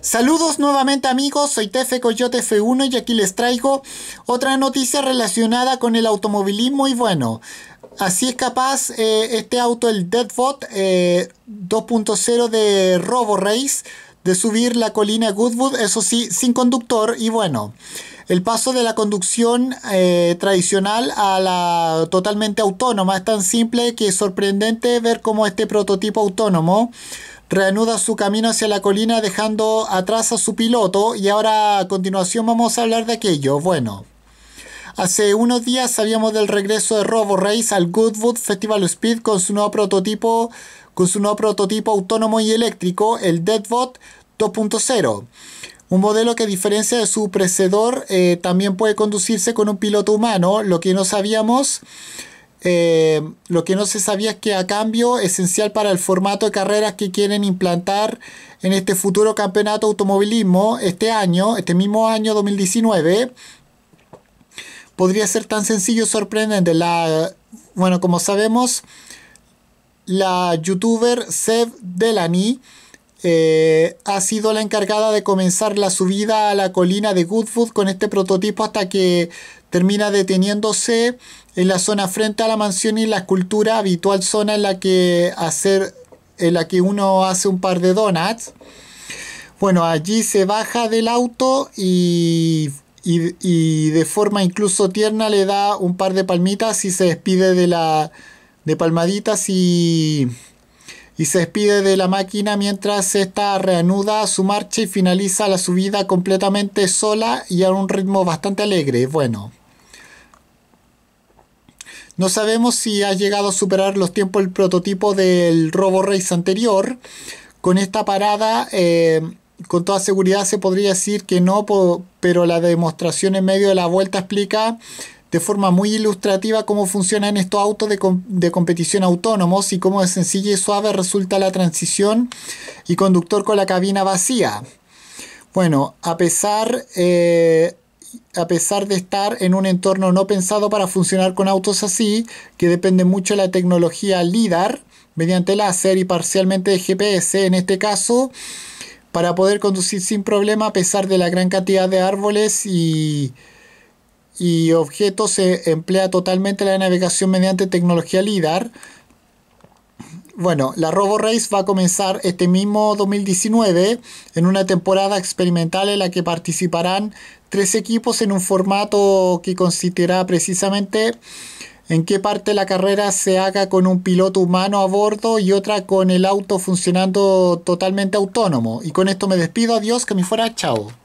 Saludos nuevamente amigos, soy Tefe Coyote F1 y aquí les traigo otra noticia relacionada con el automovilismo y bueno, así es capaz eh, este auto, el Deadbot 2.0 eh, de Race de subir la colina Goodwood, eso sí, sin conductor y bueno, el paso de la conducción eh, tradicional a la totalmente autónoma es tan simple que es sorprendente ver cómo este prototipo autónomo reanuda su camino hacia la colina dejando atrás a su piloto y ahora a continuación vamos a hablar de aquello. Bueno, hace unos días sabíamos del regreso de Robo Race al Goodwood Festival Speed con su nuevo prototipo, con su nuevo prototipo autónomo y eléctrico, el Deadbot 2.0. Un modelo que a diferencia de su precedor eh, también puede conducirse con un piloto humano, lo que no sabíamos eh, lo que no se sabía es que a cambio, esencial para el formato de carreras que quieren implantar en este futuro campeonato automovilismo, este año, este mismo año 2019, podría ser tan sencillo y sorprendente. La, bueno, como sabemos, la youtuber Seb Delany eh, ha sido la encargada de comenzar la subida a la colina de Goodwood con este prototipo hasta que termina deteniéndose en la zona frente a la mansión y la escultura, habitual zona en la que, hacer, en la que uno hace un par de donuts. Bueno, allí se baja del auto y, y, y de forma incluso tierna le da un par de palmitas y se despide de la de palmaditas y y se despide de la máquina mientras esta reanuda su marcha y finaliza la subida completamente sola y a un ritmo bastante alegre. Bueno. No sabemos si ha llegado a superar los tiempos el prototipo del Robo Race anterior. Con esta parada, eh, con toda seguridad se podría decir que no, pero la demostración en medio de la vuelta explica de forma muy ilustrativa cómo funcionan estos autos de, de, competición autónomos y cómo de sencilla y suave resulta la transición y conductor con la cabina vacía. Bueno, a pesar, eh, a pesar de estar en un entorno no pensado para funcionar con autos así, que depende mucho de la tecnología LIDAR, mediante láser y parcialmente de GPS, en este caso, para poder conducir sin problema a pesar de la gran cantidad de árboles y y objeto se emplea totalmente la navegación mediante tecnología LIDAR. Bueno, la Race va a comenzar este mismo 2019 en una temporada experimental en la que participarán tres equipos en un formato que consistirá precisamente en qué parte de la carrera se haga con un piloto humano a bordo y otra con el auto funcionando totalmente autónomo. Y con esto me despido, adiós, que me fuera, chao.